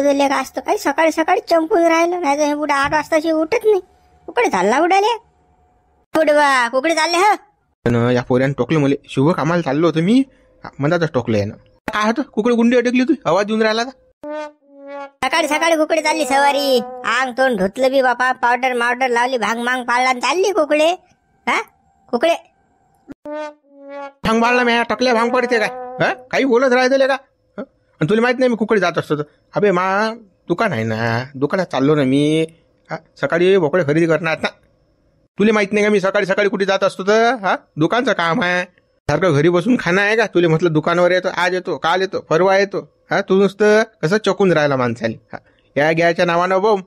गेले का असतो काही सकाळी सकाळी चंपून राहिलं नाही तर हे बुडा आठ वाजताची उठत नाही कुकडे चालला उडाले बा कुकडे चालले ह या पोऱ्यानं टोकलं मुले शुभ कामाला चाललो होतो मी मधातच टोकलं यानं काय होतं कुकडे गुंडी अटकली तू आवाज देऊन राहिला सकाळी सकाळी कुकडे चालली सवारी आंग तोंड धुतलं बी बापा पावडर मावडर लावली भांग मांग पाळला चालली कुकडे हा कुकडे भांग पाळला मी टकल्या भांग पडते काय काही बोलत राहतो का आणि तुला माहित नाही मी कुकडे जात असतो अबे मा दुकान आहे ना दुकानात चाललो ना मी सकाळी भोकडे खरेदी करणार ना तुला माहित नाही का मी सकाळी सकाळी कुठे जात असतो तर हा दुकानचं काम आहे सारखं घरी बसून खाणं आहे का तुला म्हटलं दुकानावर येतो आज येतो काल येतो परवा येतो हा तू नुसतं कसं चकून राहिला माणसाला या घ्यायच्या नावानं बोम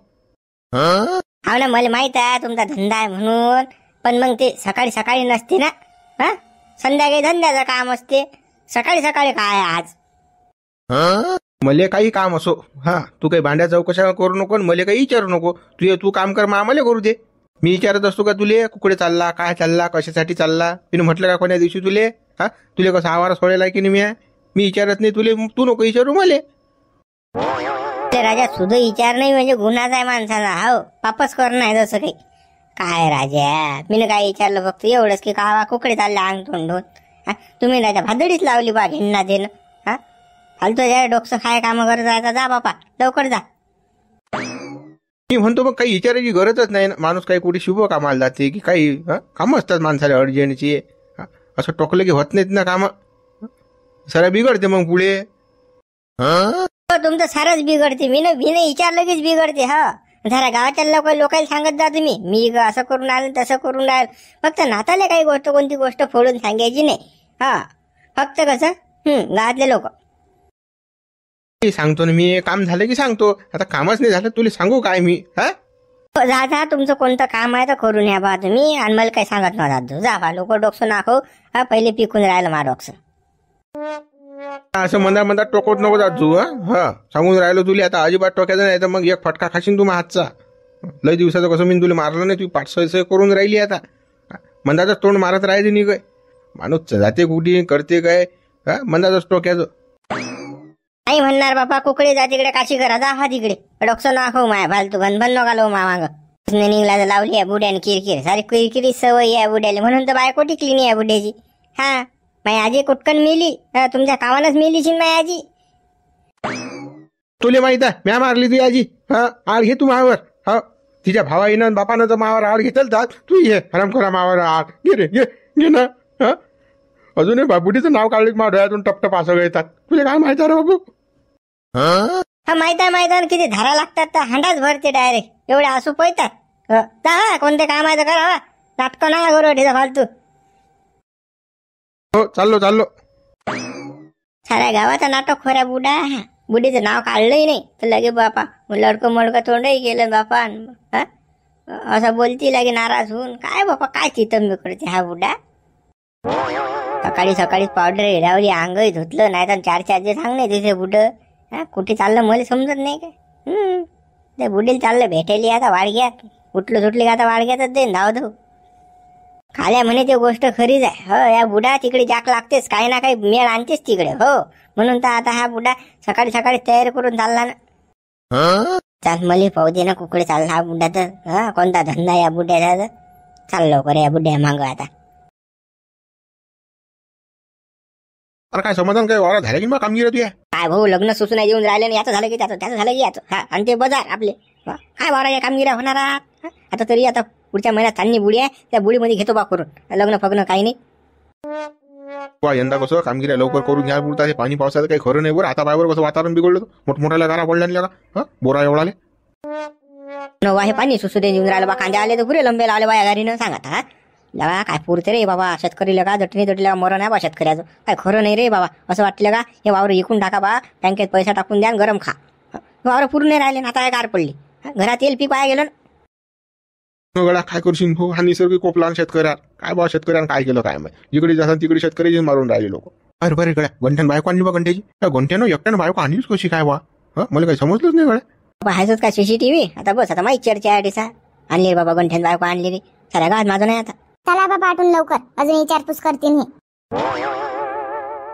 हा ना मला माहित आहे तुमचा धंदा आहे म्हणून पण मग ते सकाळी सकाळी नसते ना हा संध्याकाळी धंद्याचं काम असते सकाळी सकाळी काय आज मले काही काम असो हा तू काही भांड्या चौकशा करू नको मले काही विचारू नको तू तू काम कर मग आम्हाला करू दे मी विचारत असतो का तुले कुकडे चालला काय चालला कशासाठी चालला मी म्हटलं का कोणा दिवशी तुले हा तुले कसं आवार सोडायला की नाही मी मी विचारत नाही तुले तू नको विचारू मले राजा सुद्धा विचार नाही म्हणजे गुन्हाच आहे माणसाला हो वापस कर नाही जसं काही काय राजा मी काय विचारलं फक्त एवढंच की का कुकडे चालला अंग तोंडून तुम्ही राजा भादडीच लावली बा ह्यांना देणं फालतू या डोकसं खाय काम करत जायचा जा बापा लवकर जा मी म्हणतो मग काही विचारायची गरजच नाही माणूस काही कुठे शुभ कामाला जाते की काही काम असतात माणसाला अर्जंटची असं टोकलं की होत नाहीत ना काम सरा बिघडते मग पुढे हो, तुमचं सारच बिघडते मी ना मी विचारलं कीच बिघडते हा हो. जरा गावाच्या लोक लोकांना सांगत जा तुम्ही मी असं करून आलो तसं करून राहिलो फक्त नाताले काही गोष्ट कोणती गोष्ट फोडून सांगायची नाही हा हो. फक्त कसं हम्म गावातले लोक सांगतो ना मी काम झालं की सांगतो आता कामच नाही झालं तुला सांगू काय मी हा हो, तुमचं कोणतं काम आहे तर करून या बा तुम्ही आणि मला काही सांगत नव्हता जा बा लोक डोकसं नाखो पहिले पिकून राहिलं मा डोकसं असं म्हणता म्हणता टोकत नको जात तू हा सांगून राहिलो तुला आता अजिबात टोक्याचं नाही तर मग एक फटका खाशीन तू हातचा लय दिवसाचं कसं मी तुला मारलं नाही तू पाठसय सय करून राहिली आता मंदाचं तोंड मारत राहायचं नाही काय माणूस जाते कुठे करते काय हा मंदाचं टोक्याचं नाही म्हणणार बापा कुकडे जा तिकडे काशी करा जा हा तिकडे डॉक्टर ना खाऊ हो, माया फालतू भनभन नका लो मामाग निंगला लावली आहे बुड्याने किरकिर सारी किरकिरी सवय या बुड्याले म्हणून तर बायको टिकली नाही या बुड्याची हा माय आजी कुटकन मिली तुमच्या कामानच मिली शिन माय आजी तुले माहित आहे म्या मारली तुझी आजी हा आळ घे तू मावर हा तिच्या भावाईनं बापानं तर मावर आळ घेतल तू ये हराम करा मावर आळ घे रे घे ना हा अजूनही बाबुटीचं नाव काढले की डोळ्यातून टपटप असं येतात तुझे काय माहित आहे बाबू हा माहित आहे माहित आहे किती धारा लागतात तर हंडाच भरते डायरेक्ट एवढे असू पळतात हा कोणते काम आहे तर करावा नाटकं नाही गोरवटीचा फालतू हो चाललो चाललो साऱ्या गावाचा नाटक खोऱ्या बुडा बुडीचं नाव काढलंही नाही तर लगे बापा लडकं मडकं तोंडही गेलं बापा असं बोलती लगे नाराज होऊन काय बापा काय चितंबी करते हा बुडा सकाळी सकाळीच पावडर हिरावली अंगही धुतलं नाही तर चार चार दिवस सांग नाही तिथे बुडं हा कुठे चाललं मला समजत नाही का हम्म ते बुडील चाललं भेटेली आता वाडग्यात उठलं सुटली का आता वाडग्यातच दे धाव धाव खाल्या म्हणे ती गोष्ट खरीच आहे हो या बुडा तिकडे जाक लागतेच काही ना काही मेळ आणतेच तिकडे हो म्हणून तर आता हा बुडा सकाळी सकाळी तयार करून चालला ना चाल मला पाहू दे ना कुकडे चालला हा बुडा तर हा कोणता धंदा या बुड्याचा चाल लवकर या बुड्या मागं आता अरे काय समाधान काय वारा झालं की मग कामगिरी तुझ्या काय भाऊ लग्न सुचून येऊन राहिले नाही याचं झालं की त्याचं त्याचं झालं की याचं हा आणि ते बाजार आपले काय वारा या कामगिऱ्या होणार आता तरी आता पुढच्या महिन्यात चांगली बुडी आहे त्या बुडीमध्ये घेतो बा करून लग्न फग्न काही नाही वा यंदा कसं कामगिरी लवकर करून घ्या पुरता पाणी पावसाचं काही खरं नाही बरं आता बायवर कसं वातावरण बिघडलं मोठमोठ्याला गारा पडला नाही हा बोरा आले नवा हे पाणी सुसू दे येऊन राहिलं बा कांदे आले तर पुरे लंबे लावले बाया घरीनं सांगा आता, हा लवा काय पुरते रे बाबा शेतकरी का जटणी जटल्या मरण नाही बा शेतकऱ्याचं काय खरं नाही रे बाबा असं वाटलं का हे वावर विकून टाका बा बँकेत पैसा टाकून द्या गरम खा वावर पूर्ण नाही राहिले ना आता काय गार पडली घरात येईल पीक वाया गेलं गळा काय करशील भाऊ हो, हा निसर्ग कोप लहान शेतकऱ्या काय बाबा शेतकऱ्यानं काय केलं काय माहिती जिकडे जातात तिकडे शेतकरी मारून राहिले लोक अरे बरे गड्या गंठ्यान बायको आणली बा गंठ्याची काय गंठ्यानं एकट्यानं बायको आणलीच कशी काय बा मला काही समजलंच नाही गड्या पाहायचंच का सीसीटीव्ही आता बस आता माहिती चर्चा आहे आणली बाबा गंठ्यान बायको आणली रे साऱ्या गावात माझं नाही आता चला बाबा आटून लवकर अजून विचारपूस करते मी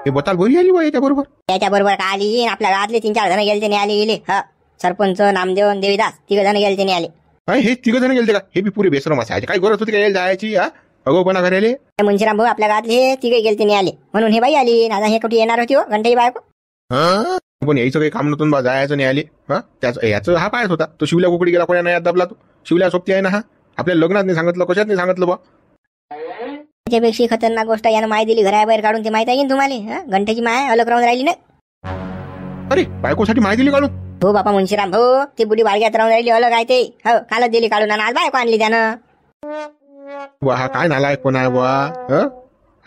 हे बताल आली आली बरोबर त्याच्या बरोबर त्याच्याबरोबर का आली आपल्या गावातले तीन चार जण गेलते आले गेले हा सरपंच नामदेव देवीदास तिघ जण गेलते आले हे तिघ जण गेलते का हे बी पुरे बेसर असायचे काय गरज होती काय जायची अगोपणा करायला त्या मुंशीराम भाऊ आपल्या गावातले हे तिघे गेलते आले म्हणून हे बाई आली ना हे कुठे येणार होती हो घंटाई बायको हा पण यायचं काही काम नव्हतं बा जायचं नाही आले हा त्याचं याचं हा पायच होता तो शिवल्या कुकडी गेला कोणा नाही दबला तो शिवल्या सोबती आहे ना हा आपल्या लग्नात नाही सांगितलं कशात नाही सांगितलं बा त्याच्यापेक्षा खतरनाक गोष्ट यानं माय दिली घराबाहेर काढून ती माहिती आहे तुम्हाला घंटेची माय अलग राहून राहिली ना अरे बायकोसाठी माय दिली काढून हो बाबा मुंशीराम हो ती बुडी बाळग्यात राहून राहिली अलग आहे ते हो कालच दिली काढून आज बायको आणली त्यानं वा काय नालाय पण आहे वा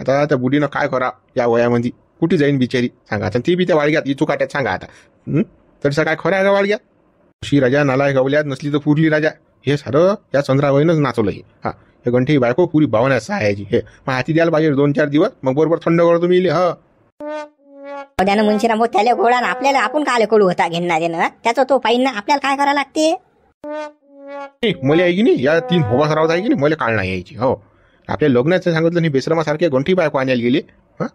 आता त्या बुढीनं काय करा या वयामध्ये कुठे जाईन बिचारी सांगा आता ती बी त्या वाळग्यात इथू काट्यात सांगा आता तर काय खरं आहे का वाळग्यात शी राजा नालाय गवल्यात नसली तर पुरली राजा हे सारं या चंद्राबाईनंच नाचवलं हे हा हे गंठी बायको पुरी भावना सहाय्याची हे मग हाती द्यायला पाहिजे दोन चार दिवस मग बरोबर थंड करतो तुम्ही इले, मुंशीराम त्याला आपल्याला आपण काले कोळू होता घेणार त्याचा तो पाहिजे आपल्याला काय करावं लागते मले मला नाही या तीन होबासराव आहे की नाही मला काळ नाही यायची हो आपल्या लग्नाचं सांगितलं नाही बेसरमासारखे गंठी बायको आणायला गेले हा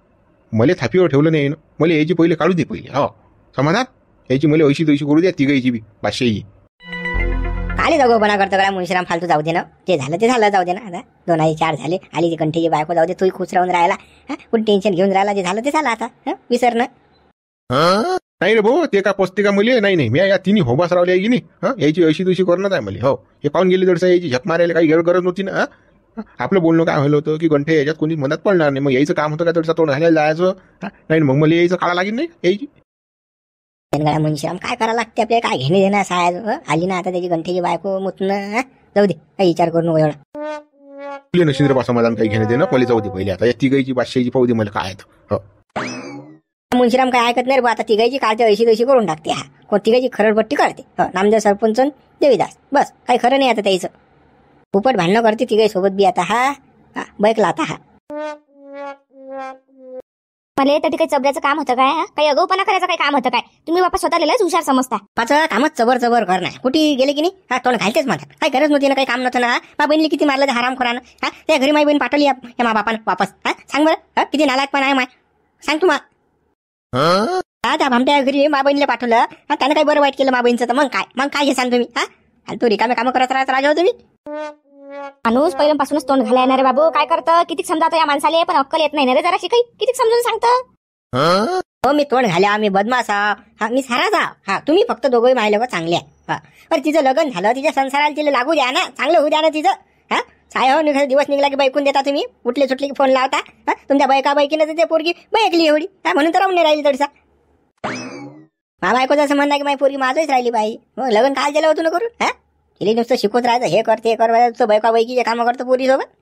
मला थापीवर ठेवलं नाही ना मला यायची पहिले काढू दे पहिले हो समाधान यायची मले ऐशी तैशी करू द्या तिघायची बी पाचशेची आले बना करतो काय मुनशीराम फालतू जाऊ दे ना जे झालं ते झालं जाऊ दे ना आता दोन आई चार झाले आली ती कंठीची बायको जाऊ दे तू खुश राहून राहिला पण कुठे टेन्शन घेऊन राहिला जे झालं ते झालं आता हा विसरणं नाही रे भाऊ ते का पोस्तिका मुली नाही नाही मी या तिन्ही होबास रावली की नाही हा यायची अशी दुशी करणार आहे मला हो हे पाहून गेली दडसा यायची झक मारायला काही गरज नव्हती ना आपलं बोलणं काय व्हायला होतं की गंठे याच्यात कोणी मनात पडणार नाही मग यायचं काम होतं का दडसा तोंड घालायला जायचं नाही मग मला यायचं काळा लागेल नाही यायची गळ्या मुनशीराम काय करायला लागते आपल्याला काय घेणे देणार साहेब आली ना आता त्याची गंठेची बायको मुतन जाऊ दे काही विचार करू नको एवढा तुले नशिंद्र पासून मला काही घेणे देणं जाऊ दे पहिले आता तिघाईची पाचशेची पाहू दे मला काय काय ऐकत नाही रे बा, आता तिघायची काढते अशी तशी करून टाकते हा कोण तिघायची खरडपट्टी करते नामदेव सरपंच देवीदास बस काही खरं नाही आता त्याचं फुकट भांडणं करते तिघाई सोबत बी आता हा हा, बैकला आता हा मला त्या काही चबऱ्याचं काम होतं काय काही अगवपणा करायचं काही काम होतं काय तुम्ही बापा स्वतःला हुशार समजता पाच कामच चबर चबर करणार कुठे गेले की नाही हा तोंड घालतेच मला काही गरज नव्हती ना काही काम नव्हतं ना मा बहिणी किती मारलं ते हराम खोरानं हा त्या घरी माई बहिणी पाठवली या मा बापानं वापस हा सांग बरं किती नालायक पण आहे माय सांग तू मा त्या भामट्या घरी मा बहिणीला पाठवलं हा त्यानं काही बरं वाईट केलं मा बहिणीचं तर मग काय मग काय हे सांग तुम्ही हा तू रिकामे काम करत राहत राजा हो तुम्ही माणूस पहिल्यापासूनच तोंड घालाय येणार रे बाबू काय करतं किती समजा या माणसाले पण अक्कल येत नाही ना रे जरा शिकाई किती समजून सांगत हो मी तोंड घाल्या मी बदमाश हा मी सारा जा हा तुम्ही फक्त दोघे माय लोक चांगले पण तिचं लग्न झालं तिच्या संसाराला तिला लागू द्या ना चांगलं होऊ द्या ना तिचं हा साय हो निघा दिवस निघला की बैकून देता तुम्ही उठले सुटले की फोन लावता तुमच्या बायका बैकीनं तर ते पोरगी बैकली एवढी काय म्हणून तर नाही राहिली तडसा मामा बायको जसं म्हणणार की माझी पोरगी माझंच राहिली बाई मग लग्न काय झालं होतं ना करून हा इले नुसतं शिकवत राहायचं हे करते हे कर तुझं बैका बैकीचे करतो पुरी सोबत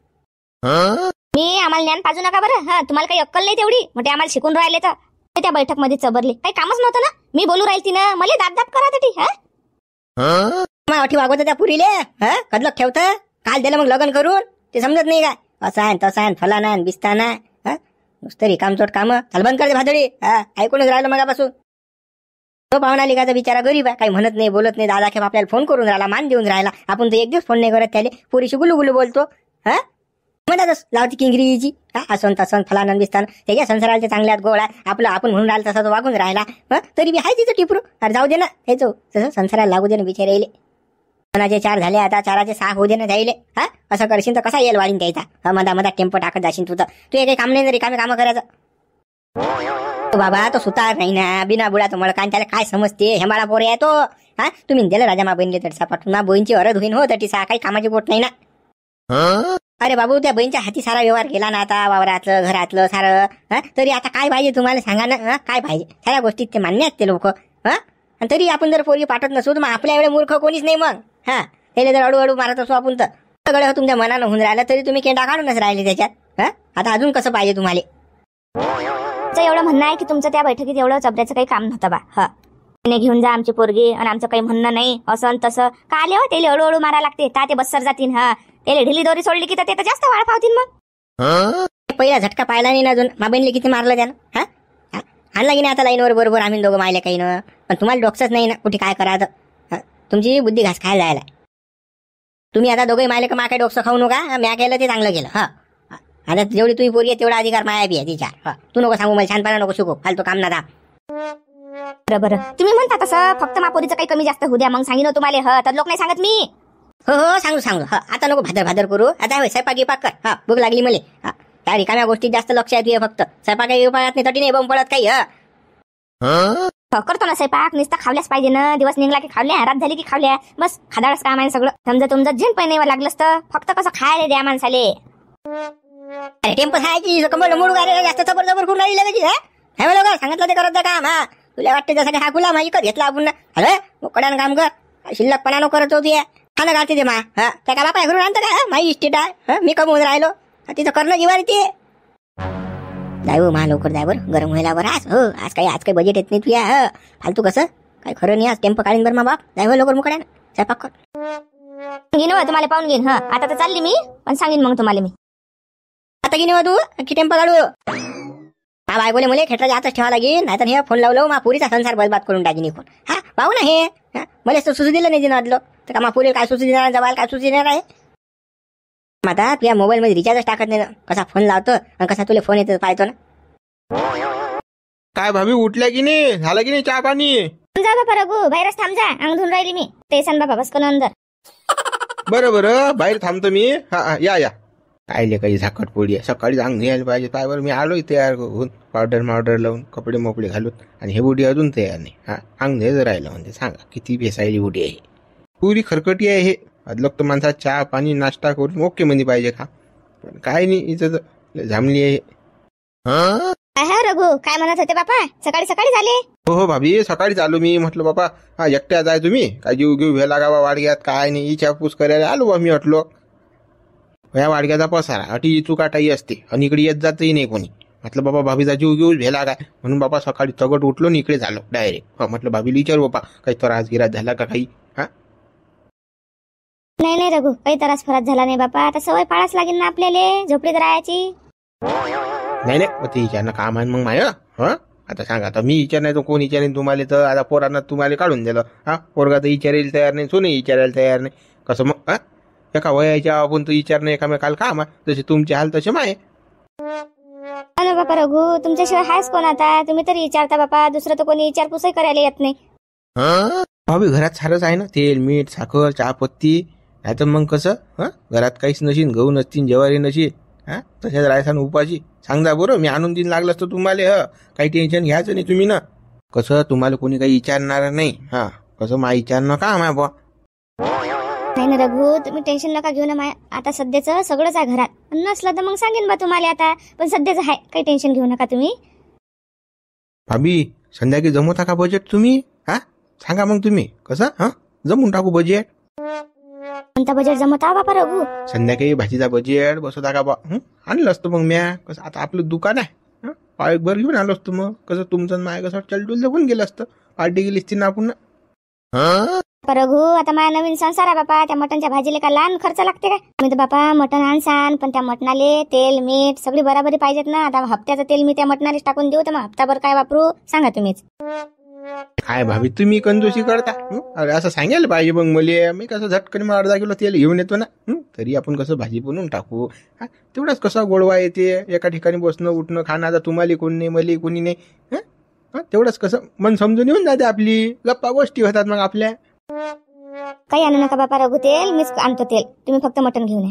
मी आम्हाला ज्ञान पाजू नका बरं हा तुम्हाला काही अक्कल नाही तेवढी म्हणजे आम्हाला शिकून राहिले तर त्या बैठक मध्ये चबरले काही कामच नव्हतं ना मी बोलू राहील तिनं मला दाब दाब करा ती हा अठी वागवत त्या पुरीले हा कदलक ठेवत काल दिलं मग लग्न करून ते समजत नाही काय असं आहे तसं आहे फलाना बिस्ताना नुसतं रिकामचोट काम चाल बंद करते भादळी हा ऐकूनच राहिलं मगापासून तो पाहुणा लिगाचा बिचारा गरीब आहे काही म्हणत नाही बोलत नाही दादा खेप आपल्याला फोन करून राहिला मान देऊन राहिला आपण तर एक दिवस फोन नाही करत त्याले पोरीशी गुलू गुलू बोलतो हा म्हणतातच लावती किंगरीची असं तसं फलानंद बिस्तान त्याच्या संसाराच्या चांगल्यात गोळा आपलं आपण म्हणून राहिला तो वागून राहिला तरी बी आहे तिथे टिपरू अरे जाऊ दे ना हेचो तसं संसाराला लागू दे ना बिचारे येईल मनाचे चार झाले आता चाराचे सहा होऊ दे ना जाईल हा असं करशील तर कसा येईल वाढीन त्याचा मधा मधा टेम्पो टाकत जाशील तू तर तू एक काम नाही कामे काम कामं करायचं बाबा तो सुतार नाही ना बिना बुडा तुम्हाला त्याला काय समजते हे मला आहे तो हा तुम्ही दिलं राजा मा बहिणी तडसा पाठवून ना बहिणीची अरद होईन हो सा काही कामाची पोट नाही ना अरे बाबू त्या बहीणच्या हाती सारा व्यवहार केला ना आता वावरातलं घरातलं सारं तरी आता काय पाहिजे तुम्हाला सांगा ना काय पाहिजे सगळ्या गोष्टीत ते मान्य आहेत ते लोक हा तरी आपण जर पोरी पाठवत नसू तर मग आपल्या एवढे मूर्ख कोणीच नाही मग हा त्याला जर अडू अडू मारत असू आपण तर सगळं तुमच्या मनानं होऊन राहिलं तरी तुम्ही केंडा काढूनच राहिले त्याच्यात हा आता अजून कसं पाहिजे तुम्हाला आमचं एवढं म्हणणं आहे की तुमचं त्या बैठकीत एवढं चबऱ्याचं काही काम नव्हतं बा हिने घेऊन जा आमची पोरगी आणि आमचं काही म्हणणं नाही असं तसं का आले हो ते हळूहळू मारा लागते ता ते बसर जातील हा त्याला ढिली दोरी सोडली की तर ते तर जास्त वाळ पावतील मग पहिला झटका पाहिला नाही ना अजून माबीनले किती मारलं त्यानं हा आणला की नाही आता लाईनवर बरोबर आम्ही दोघं मारले काही ना पण तुम्हाला डोक्सच नाही ना कुठे काय करा तुमची बुद्धी घास खायला जायला तुम्ही आता दोघे मायले का मा काय खाऊ नका म्या केलं ते चांगलं गेलं हा आता जेवढी तुम्ही पोरी आहे तेवढा अधिकार माया बी आहे तिच्या तू नको सांगू मला छानपणा नको शिकू फालतू काम ना बरोबर तुम्ही म्हणता तसं फक्त मापोरीचं काही कमी जास्त होऊ द्या मग सांगितलं तुम्हाला ह तर लोक नाही सांगत मी हो हो सांगू सांगू आता नको भादर भादर करू आता होय स्वयंपाक विपाक कर भूक लागली मले हा त्या रिकाम्या गोष्टीत जास्त लक्ष तुझ्या फक्त स्वयंपाक विपाकात नाही तटी नाही बंब पडत काही हा करतो ना स्वयंपाक नुसता खावल्याच पाहिजे ना दिवस निघला की खावल्या रात झाली की खावल्या बस खादाळच काम आहे सगळं समजा तुमचं झेन पण नाही तर फक्त कसं खायला द्या माणसाले अरे टेम्पो सो कमल मुड गारे जास्त जबर जबर हे हे मला सांगितलं ते करत काम हा तुला वाटते जसं हा गुलाम माझी कर घेतला आपण ना अरे काम कर शिल्लकपणानं करत होती खाणं घालते दे मा हा त्या का बापा घरून आणत का माई इस्टेट आहे मी कमवून राहिलो तिथं करणं जीवारी ते जाय हो, मा लवकर जाय गरम व्हायला बरं आज हो आज काही आज काही बजेट येत नाही तुया ह फालतू कसं काय खरं नाही आज टेम्पो काढीन बर मा बाप जाय हो लवकर मुकड्यानं स्वयंपाक कर घेईन हो, तुम्हाला पाहून घेईन हा आता तर चालली मी पण सांगेन मग तुम्हाला मी की नाही हो तू किती पगाडू हा बायकोले मुले खेटला जातच ठेवा लागेल नाहीतर हे फोन लावलो मा पुरीचा संसार बदबाद करून टाकी फोन हा पाहू ना हे मला असं सुचू दिलं नाही दिनं तर का मा पुरी काय सुचू देणार जवाल काय सुचू देणार आहे माता तुझ्या रिचार्ज रिचार्जच टाकत नाही कसा फोन लावतो आणि कसा तुला फोन येतो पाहतो ना काय भाभी उठल्या की नाही झालं की नाही चहा पाणी जा बाबा रघु बाहेरच थांब जा अंग धुन राहिली मी ते सांग बाबा कोण अंदर बरं बरं बाहेर थांबतो मी हा, या या कायले काही झाकटपोळी आहे सकाळी अंग घ्यायला पाहिजे त्यावर मी आलोय तयार होऊन पावडर मावडर लावून कपडे मोपडे घालून आणि हे बुडी अजून तयार नाही हा अंग जर राहिलं म्हणजे सांगा किती भेसायली बुडी आहे पुरी खरकटी आहे हे अदलक तर माणसा चहा पाणी नाश्ता करून ओके म्हणजे पाहिजे का पण काय नाही इथं जमली आहे रघु काय म्हणत होते बापा सकाळी सकाळी झाले हो हो भाभी सकाळीच आलो मी म्हटलो बाबा हा एकट्याच आहे तुम्ही काय जीव घेऊ घ्यायला गावा वाडग्यात काय नाही इच्छापूस करायला आलो बा मी म्हटलो या वाडग्याचा पसारा अटी इचू काटाई असते आणि इकडे येत जातही नाही कोणी म्हटलं बाबा भाभीचा जीव घेऊ भेला काय म्हणून बाबा सकाळी चगट उठलो आणि इकडे झालो डायरेक्ट हा म्हटलं भाभी विचार बाबा काही त्रास गिरास झाला का काही हा नाही नाही रघु काही त्रास फरास झाला नाही बाबा आता सवय पाळाच लागेल ना आपल्याला झोपडीत राहायची नाही नाही मग ते विचारणं काम आहे मग माय हा आता सांगा आता मी विचार तर कोण विचारेन तुम्हाला तर आता पोरांना तुम्हाला काढून दिलं हा पोरगा तर विचारायला तयार नाही सोने विचारायला तयार नाही कसं मग हा तर का वयाच्या आपण तो विचार नाही काल काम जसे तुमचे हाल तसे माय अरे बापा रघु तुमच्याशिवाय हायस कोण आता तुम्ही तरी विचारता बापा दुसरं तर कोणी विचारपूसही करायला येत नाही भाभी घरात सारच आहे ना तेल मीठ साखर चहापत्ती नाही तर मग कसं घरात काहीच नशीन गहू नसतील जवारी नशीन हा तशाच रायसान उपाशी सांगा बरं मी आणून दिन लागलं असतं तुम्हाला ह काही टेन्शन घ्यायचं नाही तुम्ही ना कसं तुम्हाला कोणी काही विचारणार नाही हा कसं मा विचारणं का माय बा ना रघु तुम्ही टेन्शन नका घेऊ ना माया आता सध्याच सगळंच आहे घरात नसलं तर मग सांगेन बा तुम्हाला आता पण सध्याच आहे काही टेन्शन घेऊ नका तुम्ही भाभी संध्याकाळी जमवता का बजेट तुम्ही हा सांगा मग तुम्ही कसं हा जमून टाकू बजेट कोणता बजेट जमवता बापा रघु संध्याकाळी भाजीचा बजेट बसवता का बा आणलं असतो मग म्या कसं आता आपलं दुकान आहे हं? भर घेऊन आलो असतो मग कसं तुमचं माय कसं चलटूल जगून गेलं असतं पार्टी गेली असती ना आपण पर आता माझा नवीन संसार आहे बापा त्या मटनच्या भाजीला का लहान खर्च लागते का मी तर बापा मटण आणसान पण त्या मटणाले तेल मीठ सगळी बराबरी पाहिजेत ना आता हप्त्याचं तेल मी त्या मटणाले टाकून देऊ तर मग हप्ताभर काय वापरू सांगा तुम्हीच काय भाभी तुम्ही कंजोशी करता अरे असं सांगायला पाहिजे मग मला मी कसं झटकन मग अर्धा किलो तेल घेऊन येतो ना तरी आपण कसं भाजी बनवून टाकू तेवढाच कसा गोडवा येते एका ठिकाणी बसणं उठणं खाणं आता तुम्हाला कोणी नाही मली कोणी नाही तेवढंच कसं मन समजून येऊन जाते आपली गप्पा गोष्टी होतात मग आपल्या काही आणू नका बापा रघु तेल मीच आणतो तेल तुम्ही फक्त मटन घेऊन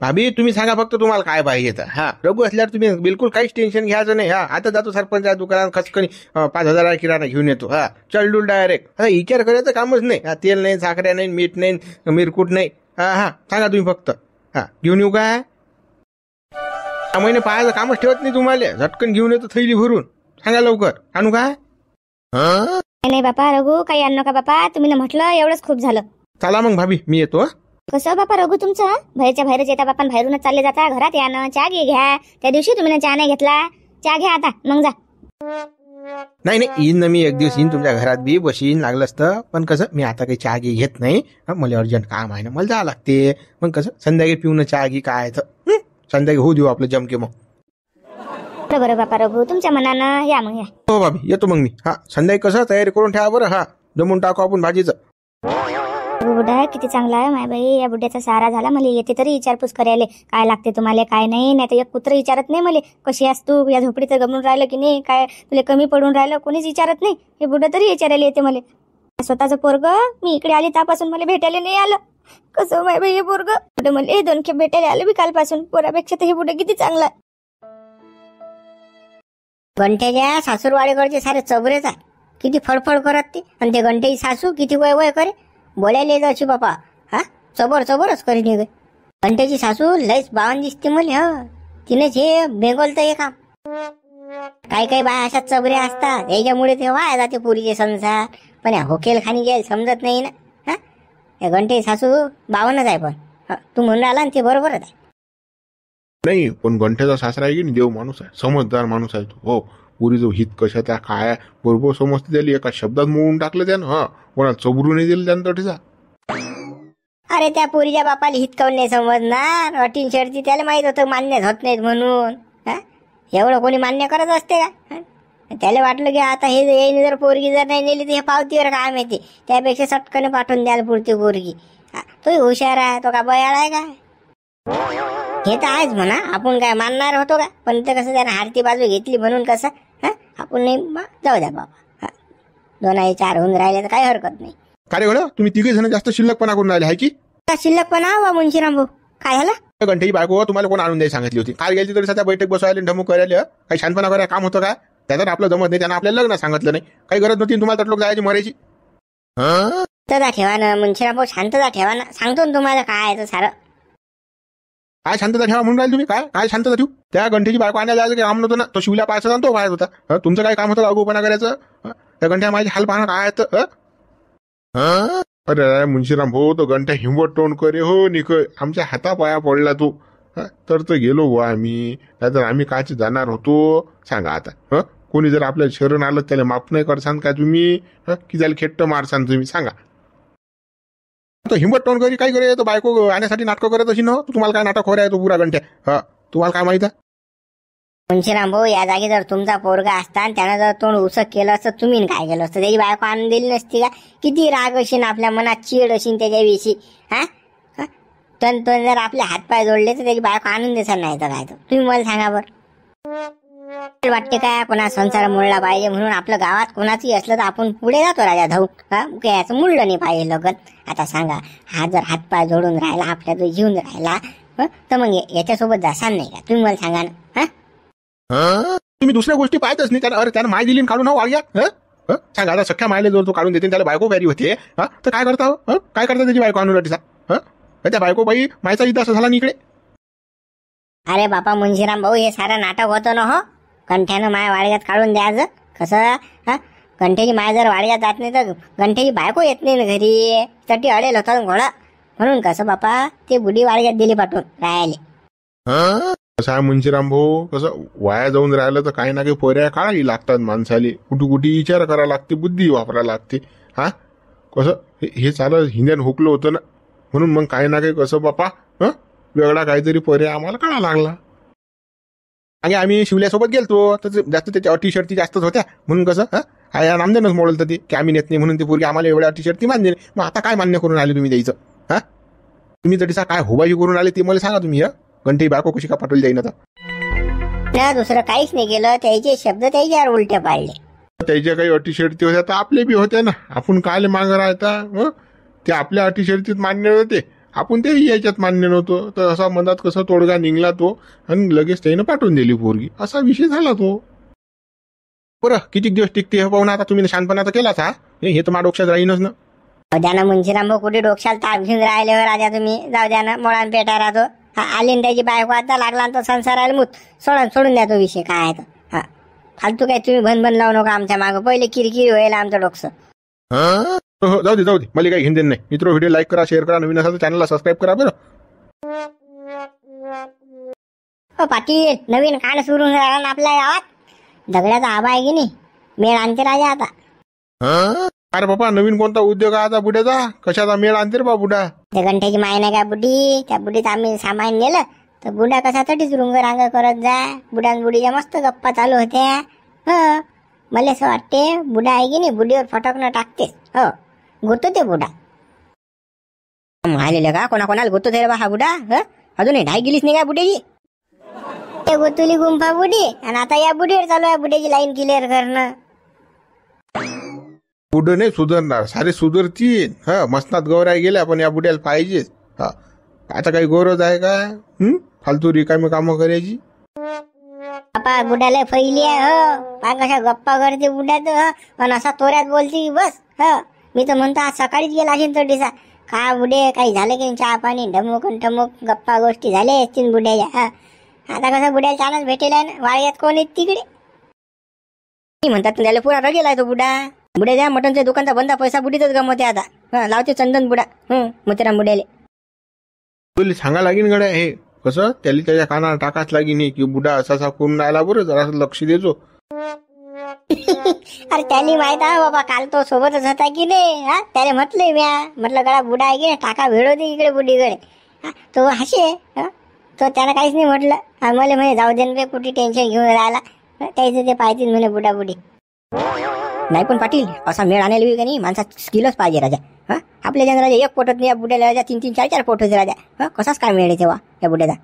भाभी तुम्ही सांगा फक्त तुम्हाला काय पाहिजे तर हा रघु असल्यावर तुम्ही बिलकुल काहीच टेन्शन घ्यायचं नाही हा आता जातो सरपंच दुकानात खचकणी पाच हजार किराणा घेऊन येतो हा चलडूल डायरेक्ट हा विचार करायचं कामच नाही हा तेल नाही साखऱ्या नाही मीठ नाही मिरकूट नाही हा हा सांगा तुम्ही फक्त हा घेऊन येऊ काय महिने पाहायचं कामच ठेवत नाही तुम्हाला झटकन घेऊन येतो थैली भरून सांगा लवकर आणू का नाही बापा रघू काही आण नका बापा तुम्ही ना म्हटलं एवढंच खूप झालं चला मग भाभी मी येतो कसं हो बापा रघु तुमचं बाहेरच्या भैरच येतात बापा भैरूनच चालले जाता घरात या ना चहा घे घ्या त्या दिवशी तुम्ही चहा नाही घेतला चहा घ्या आता मग जा नाही नाही येईन ना मी एक दिवस येईन तुमच्या घरात बी बसीन लागलं असतं पण कसं मी आता काही चहा घे घेत नाही मला अर्जंट काम आहे ना मला जावं लागते मग कसं संध्याकाळी पिऊन चहा घे काय तर संध्याकाळी होऊ देऊ आपलं जमके मग बरोबर बापा तुमच्या मनानं या मग या हो भाभी येतो मग मी हा संध्याकाळी कसं तयारी करून ठेवा बरं हा जमून टाकू आपण भाजीचं बुड्ढा किती चांगला आहे माय बाई या बुड्याचा सारा झाला मला येते तरी विचारपूस करायला काय लागते तुम्हाला काय नाही नाही तर एक कुत्र विचारत नाही मला कशी अस तू या झोपडीचं गमून राहिलं की नाही काय तुला कमी पडून राहिलं कोणीच विचारत नाही हे बुड तरी विचारायला येते मला स्वतःचं पोरग मी इकडे आली त्यापासून मला भेटायला नाही आलं कसं हो माय बाई हे पोरग कुठे मला हे दोन खेप भेटायला आलं मी कालपासून पोरापेक्षा तर हे बुड किती चांगला आहे घंटेच्या सासूरवाडीकडचे सारे चबरेच आहे किती फडफड करत ते आणि ते घंटेची सासू किती वय वय करे बोलायला जाशी बापा हा चबर चबरच करे निघे घंटेची सासू लयच बावन दिसते मले ह तिनेच हे बेंगोलतं हे काम काही काही बाया अशा चबऱ्या असतात याच्यामुळे ते वाया जाते पुरीचे संसार पण होकेल खाणी गेल समजत नाही ना हा घंटे सासू बावनच आहे पण तू म्हणून आला ना ते बरोबरच आहे नाही पण गंठ्याचा सासरा आहे की देव माणूस आहे समजदार माणूस आहे तो हो पुरी जो हित कशाचा काय बरोबर समजते त्याला एका शब्दात मोडून टाकलं त्यानं हा कोणा चबरू नाही दिलं त्यानं तटीचा अरे त्या पोरीच्या बापाला हित काऊन नाही समजणार अटीन शर्ती त्याला माहित होतं मान्य होत नाहीत म्हणून एवढं कोणी मान्य करत असते का त्याला वाटलं की आता हे येईन जर पोरगी जर नाही नेली तर हे पावतीवर काय येते त्यापेक्षा सटकन पाठवून द्याल पुरती पोरगी तोही हुशार आहे तो का बयाळ आहे का हे तर आहेच म्हणा आपण काय मानणार होतो का पण ते कसं त्यानं आरती बाजू घेतली म्हणून कसं हा आपण नाही जाऊ द्या बाबा दोन आहे चार होऊन राहिले तर काही हरकत नाही काय रे तुम्ही तिघे जण जास्त शिल्लकपणा करून राहिले आहे की शिल्लकपणा बा मुंशीराम भाऊ काय झालं घंटे बायको तुम्हाला कोण आणून द्यायला सांगितली होती काल गेली तरी सध्या बैठक बसवायला ढमक करायला काही शांतपणा करायला काम होतं का त्याच्यात आपलं जमत नाही त्यांना आपल्याला लग्न सांगितलं नाही काही गरज नव्हती तुम्हाला तर लोक जायची मरायची तर ठेवा ना मुंशीराम भाऊ शांतता ठेवा ना सांगतो ना तुम्हाला काय आहे सारं काय शांतता ठेवा म्हणून राहिले तुम्ही काय काय शांतता ठेवू त्या गंठीची बायको आणायला जायचं काम नव्हतं ना तो शिवला पाहायचं जाणतो बाहेर होता तुमचं काय काम होतं लागूपणा करायचं त्या गंठ्या माझी हाल पाहणं काय तर अरे मुंशीराम भाऊ हो, तो गंठ्या हिंवट तोंड करे हो निक आमच्या हाता पाया पडला तू तर तो गेलो हो आम्ही तर आम्ही काच जाणार होतो सांगा आता कोणी जर आपल्या शरण आलं त्याला माफ नाही करसान का तुम्ही जायला खेट्ट मारसान तुम्ही सांगा तो हिंमत करून काय करे तो बायको आणण्यासाठी नाटक करत अशी ना तुम्हाला काय नाटक खोर आहे तो पुरा घंटे हा तुम्हाला काय माहित मुंशीराम भाऊ या जागी जर तुमचा पोरगा असता आणि त्यानं जर तोंड उस केलं असतं तुम्ही काय केलं असतं त्याची बायको आणून दिली नसती का किती राग अशी आपल्या मनात चिड अशी त्याच्याविषयी हा तन तण जर आपले हातपाय जोडले तर त्याची बायको आणून देसा नाही तर काय तुम्ही मला सांगा बरं वाटते काय कोणा संसार मुळला पाहिजे म्हणून आपल्या गावात कोणाची असलं तर आपण पुढे जातो राजा धाऊ याचं मुळलं नाही पाहिजे लगत आता सांगा हा जर हातपाय जोडून राहिला आपल्या जो जीवन राहिला तर मग याच्यासोबत जासान नाही का तुम्ही मला सांगा तुम्ही दुसऱ्या गोष्टी पाहतच नाही त्याला अरे त्यानं माय दिली काढून हा वाग्या सांगा आता सख्या मायला जर तो काढून देते त्याला बायको बॅरी होते हा तर काय करता हो? काय करता त्याची बायको आणून त्या बायको बाई मायचा इथं असं झाला इकडे अरे बापा मुंशीराम भाऊ हे सारा नाटक होतं ना हो कंठ्यानं माया वाडग्यात काढून द्यायचं कसं हा कंठ्याची माया जर वाडग्यात जात नाही तर कंठ्याची बायको येत नाही ना घरी तटी अडेल होता घोडा म्हणून कसं बापा ते बुडी वाडग्यात दिली पाठवून राहिले कसं मुंशीराम भाऊ कसं वाया जाऊन राहिलं तर काही ना काही पोऱ्या काढावी लागतात माणसाले कुठे कुठे विचार करावा लागते बुद्धी वापरायला लागते हा कसं हे चालत हिंद्यान हुकलं होतं ना म्हणून मग काही ना काही कसं बापा हं वेगळा काहीतरी पर्याय आम्हाला काढा लागला आणि आम्ही शिवल्यासोबत गेलो तर जास्त त्याच्या टी शर्टी जास्तच होत्या म्हणून कसं या नामदेनच मॉडेल तर ते की आम्ही नेत नाही म्हणून ती पूर्वी आम्हाला एवढ्या टी शर्टी मान्य नाही मग आता काय मान्य करून आले तुम्ही द्यायचं हा तुम्ही तरी काय होबाजी करून आले ते मला सांगा तुम्ही घंटे बायको कशी का पाठवली जाईन आता ना दुसरं काहीच नाही केलं त्याचे शब्द त्याच्यावर उलट्या पाडले त्याच्या काही अटी शर्ती होत्या तर आपले बी होते ना आपण कायले मागं राहता ते आपल्या अटी शर्तीत मान्य होते आपण तेही याच्यात मान्य नव्हतो तर असा मनात कसं तोडगा निघला तो आणि लगेच त्यानं पाठवून दिली पोरगी असा विषय झाला तो बरं किती दिवस टिकते हे पाहून आता तुम्ही शांतपणा तर केलाच हा हे तर माझ्या डोक्षात राहीनच ना जाऊ द्या ना मुंशीराम कुठे डोक्याला ताप राहिले हो राजा तुम्ही जाऊ द्या ना मोळान पेटा राहतो हा आली त्याची बायको आता लागला तो संसाराला मूत सोडून सोडून द्या तो विषय काय आहे तो हा फालतू काय तुम्ही भन भन लावू नका आमच्या मागं पहिले किरकिरी होईल आमचं डोकसं हो, हो जाऊ दे जाऊ दे मला काही घेऊन नाही मित्र व्हिडिओ लाईक करा शेअर करा नवीन असा तर चॅनलला सबस्क्राईब करा बरं हो पाटील नवीन कान सुरू झाला ना आपल्या गावात दगड्याचा आबा आहे की नाही मेळ आणते राजा आता अरे बाबा नवीन कोणता उद्योग आहे आता बुड्याचा कशाचा मेळ आणते बुडा ते घंट्याची माय नाही का बुडी त्या बुडीत आम्ही सामान नेलं तर बुडा कसा तटीच रुंग रांग करत जा बुडान बुडीच्या मस्त गप्पा चालू होत्या ह मला असं वाटते बुडा आहे की नाही बुडीवर फटकणं टाकते हो गुरतो ते बुडा म्हणाले का कोणाकोणाला गुरतो रे बा हा बुडा ह अजूनही ढाई गेलीच नाही का बुडेजी ते गोतुली गुंफा बुडी आणि आता या बुडीवर चालू आहे बुडेजी लाईन क्लिअर करणं बुड नाही सुधारणार सारे सुधरतील हा मस्नात गौराय गेल्या पण या बुड्याला पाहिजेच आता काही गौरव आहे का हम्म फालतू रिकामी काम करायची बापा बुड्याला फैली आहे हो पहा कशा गप्पा करते बुडा पण हो. असा तोऱ्यात बोलती बस हा मी तर म्हणतो आज सकाळीच गेला असेल तो डिसा का बुडे काही झालं की चहा पाणी आणि ढमक गप्पा गोष्टी झाले असतील बुड्याच्या आता कसं बुड्याला छानच भेटेल वाळ्यात कोण येत तिकडे मी म्हणतात त्याला पुरा रगेला तो बुडा बुड्या द्या मटनच्या दुकानचा बंदा पैसा बुडीतच गमवते आता हा लावते चंदन बुडा हम्म मोतीराम बुड्याले तुला सांगा लागीन गड्या हे कसं त्याला त्याच्या कानाला टाकाच लागीन हे की बुडा असा असा कोण राहिला बरं जरा लक्ष देजो अरे त्याने माहित आहे बाबा काल तो सोबतच होता की नाही हा त्याने म्हटलंय म्या म्हटलं गळा बुडा आहे की नाही काका भेडवते इकडे बुडीकडे तो हसे तो त्याला काहीच नाही म्हटलं मला म्हणे जाऊ दे रे कुठे टेन्शन घेऊन राहिला त्याचे ते पाहतील म्हणे बुडा बुडी नाही पण पाटील असा मेळ आणायला की नाही माणसा स्किलच पाहिजे राजा हा आपल्या राजा एक पोटत नाही या बुड्याला राजा तीन तीन चार चार पोटच राजा हा कसाच काय मिळेल तेव्हा या बुड्याचा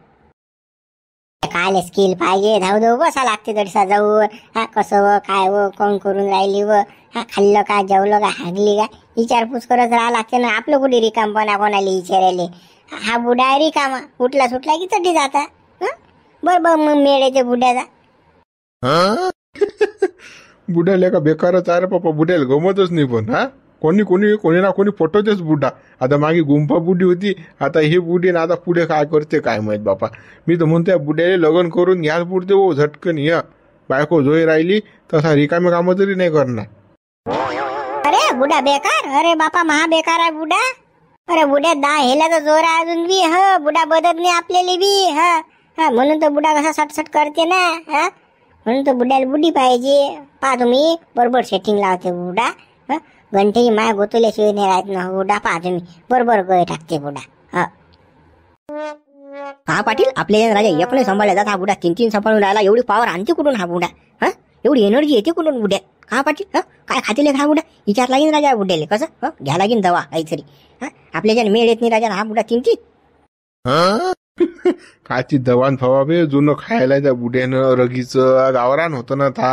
काल स्किल पाहिजे धाव धाव बसा लागते तरी जाऊ हा कसं व काय व कोण करून राहिली व हा खाल्लं का जेवलं का हागली का विचारपूस करत राहा लागते ना आपलं कुठे रिकामपणा कोणाला विचारायले हा बुडा रिकामा उठला सुटला की चढी जाता बर बर मग मेळ्याच्या बुड्याचा बुड्याला का बेकारच अरे पप्पा बुड्याला गमतच नाही पण हा कोणी कोणी कोणी ना कोणी पटवतेच बुडा आता मागे गुंफा बुडी होती आता हे बुडी ना आता पुढे काय करते काय माहीत बापा मी तर म्हणतो बुड्याला लग्न करून घ्याल बुडते ओ हो, झटकन या बायको जोई राहिली तसा रिकामे काम तरी नाही करणार अरे बुडा बेकार अरे बापा महा बेकार आहे बुडा अरे बुड्या दा हेला जोर आहे अजून बी ह बुडा बदत नाही आपल्याला बी ह म्हणून तर बुडा कसा सटसट करते ना ह म्हणून तर बुड्याला बुडी पाहिजे पा तुम्ही बरोबर सेटिंग लावते बुडा घंटी माया गोतुल्याशिवाय नाही राहत ना बुडा हो, पा तुम्ही बरोबर गय टाकते बुडा हा पाटील आपल्या राजा एक नाही जात हा बुडा तीन तीन सांभाळून राहिला एवढी पावर आणते कुठून हा बुडा हा एवढी एनर्जी येते कुठून बुड्यात का पाटील हा काय खाते हा बुडा विचार लागेल राजा बुड्याले कसं हा घ्या लागेल दवा काहीतरी हा आपल्या ज्याने मेळ येत नाही राजा हा बुडा तीन तीन काची दवान फवा बे जुनं खायला त्या बुड्यानं रगीच गावरान होत ना था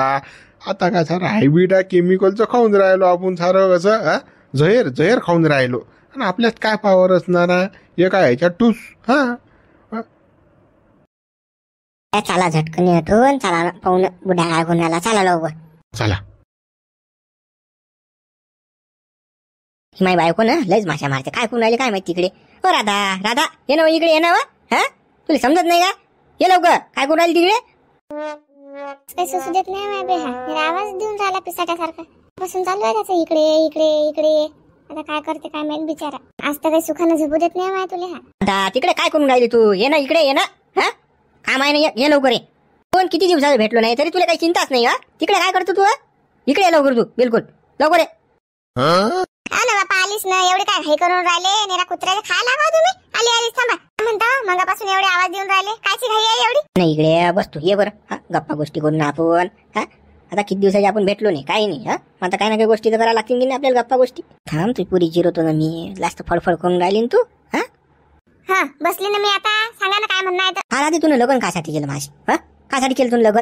आता काय सर हायब्रिड केमिकलचं खाऊन राहिलो आपण सारं कसं झहेर झहेर खाऊन राहिलो आणि आपल्यात काय पावर असणार आहे एका काय ह्याच्यात टूस हा चला झटकन उठून चला पाहून बुढ्या गुन्ह्याला चला लवकर चला माय बायको ना लयच माशा मारते काय कोण आले काय माहिती तिकडे ओ राधा राधा ये ना इकडे ये ना हा तुला समजत नाही का ये लवकर काय कोण आले तिकडे काही सुसू नाही माय बे हा आवाज देऊन राहिला पिसाट्यासारखा बसून चालू आहे त्याचं इकडे इकडे इकडे आता काय करते काय माहित बिचारा आज तर काही सुखानं झोपू देत नाही माय तुला हा तिकडे काय करून राहिली तू ये ना इकडे ये ना हा काम आहे ना ये लवकर ये कोण किती दिवसाला भेटलो नाही तरी तुला काही चिंताच नाही हा तिकडे काय करतो तू इकडे लवकर तू बिलकुल लवकर ये हा ना बापा आलीस ना एवढे काय हे करून राहिले नेरा कुत्र्याला खायला हवा तुम्ही आली आलीस थांबा काय म्हणता मगापासून एवढे आवाज देऊन राहिले कायची घाई आहे एवढी नाही इकडे बस तू ये बरं हा, गप्पा गोष्टी करून आपण हा आता किती दिवसाची आपण भेटलो नाही काही नाही हा आता काही ना काही गोष्टी तर करायला लागतील की नाही आपल्याला गप्पा गोष्टी थांब तू पुरी जिरवतो ना मी लास्ट फडफड करून राहिली तू हा हा बसली ना मी आता सांगा ना काय म्हणणं आहे तर हा राधी तुला लग्न कासाठी केलं माझी हा कासाठी केलं तू लग्न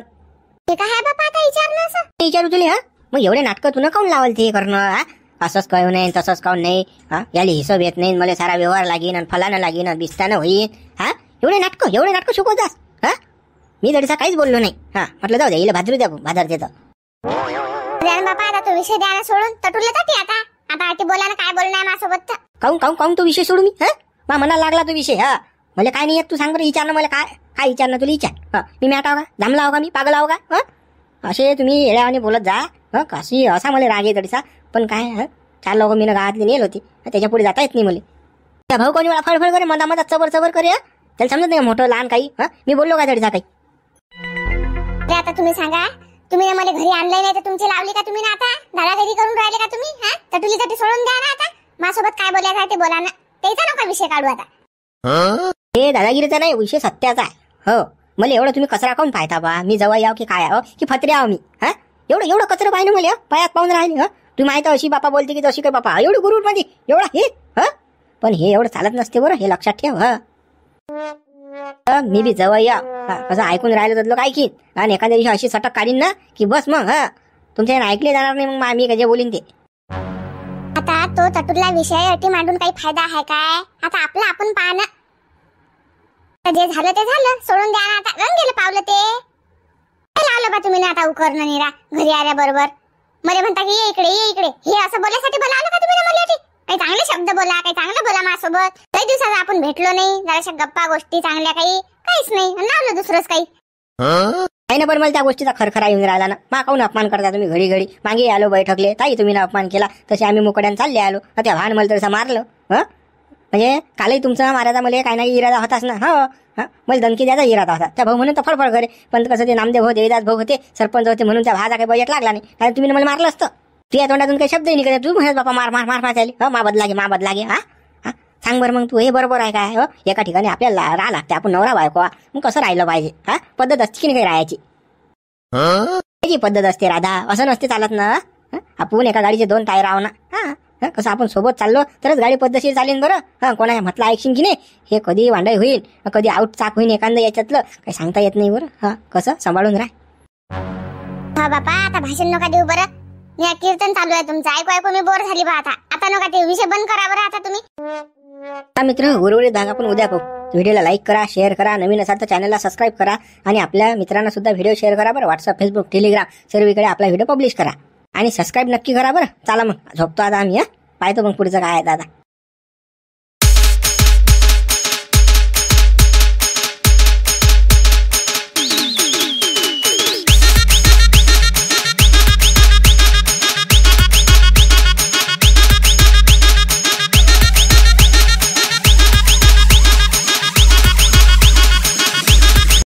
ते काय आहे बापा आता विचारणं असं विचारू तुला हा मग एवढे नाटकं तुला काऊन लावाल ते करणं असंच कळू नाही तसंच काहून नाही हा याला हिशोब येत नाही मला सारा व्यवहार लागेन आणि फलानं लागेन बिस्तानं होईन हा एवढे नाटकं एवढे नाटकं जा हा मी जडीचा काहीच बोललो नाही हा म्हटलं जाऊ दे हिला भाजरू द्या भाजार देतो विषय सोडून आता आता बोला काय बोलणार काहून काहून काहून तो विषय सोडू मी हा लागला तो विषय हा मला काय नाही येत तू सांग बरं मला काय काय विचार ना तुला विचार मी मॅट आहो का जमला का मी पागल आहो का असे तुम्ही येळ्यावाने बोलत जा हा कशी असा मला राग आहे पण काय चार लोक मी गावातली नेल होती त्याच्या पुढे जाता येत नाही मले त्या भाऊ कोणी मला फळफळ करे मधा मधात चबर चबर करे त्याला समजत नाही मोठं लहान काही मी बोललो का तरी काही आता तुम्ही सांगा तुम्ही ना मला घरी आणलंय नाही तर तुमची लावली का तुम्ही ना आता घरी करून राहिले का तुम्ही हा सोडून द्या ना आता माझ्यासोबत काय बोलायचं आहे ते बोला ना त्याचा नका विषय काढू आता हे दादागिरीचा नाही विषय सत्याचा आहे हो मला एवढं तुम्ही कचरा काऊन पाहता बा मी जवळ याव की काय हो की फत्रे आव मी हा एवढं एवढं कचरा पाहिजे मला पायात पाहून राहिले हो तुम्ही माहिती अशी बापा बोलते की तशी काय बापा एवढं गुरुड म्हणजे एवढा हे ह पण हे एवढं चालत नसते बरं हे लक्षात ठेव हा मी बी जवळ या कसं ऐकून राहिलं तर काय की आणि एखाद्या दिवशी अशी सटक काढीन ना की बस मग ह तुमच्या ऐकले जाणार नाही मग मी कधी बोलीन ते आता तो चतुरला विषय अटी मांडून काही फायदा आहे काय आता आपलं आपण पाहन जे झालं ते झालं सोडून द्या ना आता रंग गेलं पावलं ते लावलं बा तुम्ही ना आता उकरणं निरा घरी आल्या बरोबर मला म्हणता की ये इकडे ये इकडे हे असं बोलण्यासाठी बोला आलं का तुम्ही मराठी काही चांगले शब्द बोला काही चांगलं बोला माझ्यासोबत काही दिवसात आपण भेटलो नाही जराशा गप्पा गोष्टी चांगल्या काही काहीच नाही लावलं दुसरंच काही नाही ना पण मला त्या गोष्टीचा खरखरा येऊन राहिला ना मा काऊन अपमान करता तुम्ही घडी घडी मागे आलो बैठकले ताई तुम्ही अपमान केला तसे आम्ही मोकड्यानं चालले आलो त्या भान मला तसं मारलं म्हणजे कालही तुमचा महाराजा मला काही नाही इरादा होताच ना हो हां मला दणकी द्यायचा इरादा होता त्या भाऊ म्हणून तर फडफड करे पण कसं ते नामदेव हो देवीदास भाऊ होते सरपंच होते म्हणून त्या भाजा काही बजेट लागला नाही कारण तुम्ही मला मारलं असतं या तोंडातून काही शब्द निघत तू म्हणत बापा मार मार मार मार चालेल हो मा बदलागे मा बदलागे हा हा सांग बरं मग तू हे बरोबर आहे काय हो एका ठिकाणी आपल्याला राहा लागते आपण नवरा बायको मग कसं राहिलं पाहिजे हा पद्धत असते की नाही काही राहायची पद्धत असते राधा असं नसते चालत ना आपण एका गाडीचे दोन टायर आहो ना हा कसं आपण सोबत चाललो तरच गाडी पद्धतशीर चालेल बरं हा कोणाला म्हटलं ऐकशील की नाही हे कधी वांडाई होईल कधी आउट चाक होईल एखादं याच्यातलं काही सांगता येत नाही बरं हा कसं सांभाळून राह हा बापा आता भाषण नका देऊ बरं या कीर्तन चालू आहे तुमचं ऐकू ऐकू मी बोर झाली बा आता आता नका ते विषय बंद करा बरं आता तुम्ही मित्र उरवले धाग पण उद्या पाहू व्हिडिओला लाईक करा शेअर करा नवीन असाल तर चॅनलला सबस्क्राईब करा आणि आपल्या मित्रांना सुद्धा व्हिडिओ शेअर करा बरं व्हॉट्सअप फेसबुक टेलिग्राम सर्वीकडे आपला व्हिडिओ पब्लिश करा आणि सबस्क्राईब नक्की करा बरं चला मग झोपतो आता आम्ही हा पाहतो मग पुढचं काय आहे दादा